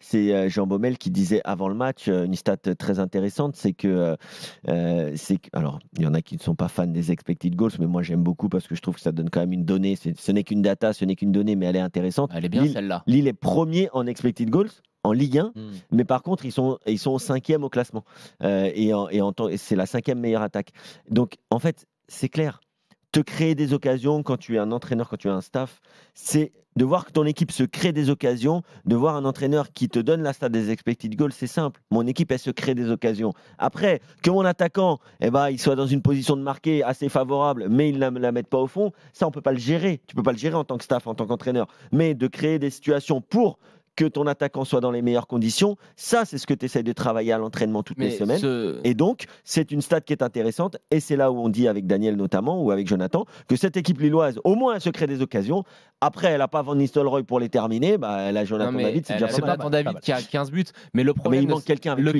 c'est euh, Jean Baumel qui disait avant le match euh, une stat euh, très intéressante, c'est que, c'est alors il y en a qui ne sont pas fans des expected goals, mais moi j'aime beaucoup parce que je trouve que ça donne quand même une donnée. Ce n'est qu'une data, ce n'est qu'une donnée, mais elle est intéressante. Elle est bien celle-là. Lille est premier en expected goals en Ligue 1, hmm. mais par contre, ils sont, ils sont cinquième au classement. et, et c'est la cinquième meilleure attaque. Donc, en fait, c'est clair te créer des occasions quand tu es un entraîneur, quand tu es un staff, c'est de voir que ton équipe se crée des occasions, de voir un entraîneur qui te donne la stat des expected goals, c'est simple. Mon équipe, elle se crée des occasions. Après, que mon attaquant, eh ben, il soit dans une position de marquer assez favorable, mais il ne la, la mette pas au fond, ça, on ne peut pas le gérer. Tu ne peux pas le gérer en tant que staff, en tant qu'entraîneur. Mais de créer des situations pour que ton attaquant soit dans les meilleures conditions. Ça, c'est ce que tu essaies de travailler à l'entraînement toutes les semaines. Et donc, c'est une stat qui est intéressante. Et c'est là où on dit, avec Daniel notamment, ou avec Jonathan, que cette équipe lilloise, au moins, un se des occasions. Après, elle n'a pas Van Nistelrooy pour les terminer. Bah, elle a Jonathan David. C'est déjà pas, pas David qui a 15 buts. Mais le ah, problème, il manque quelqu'un avec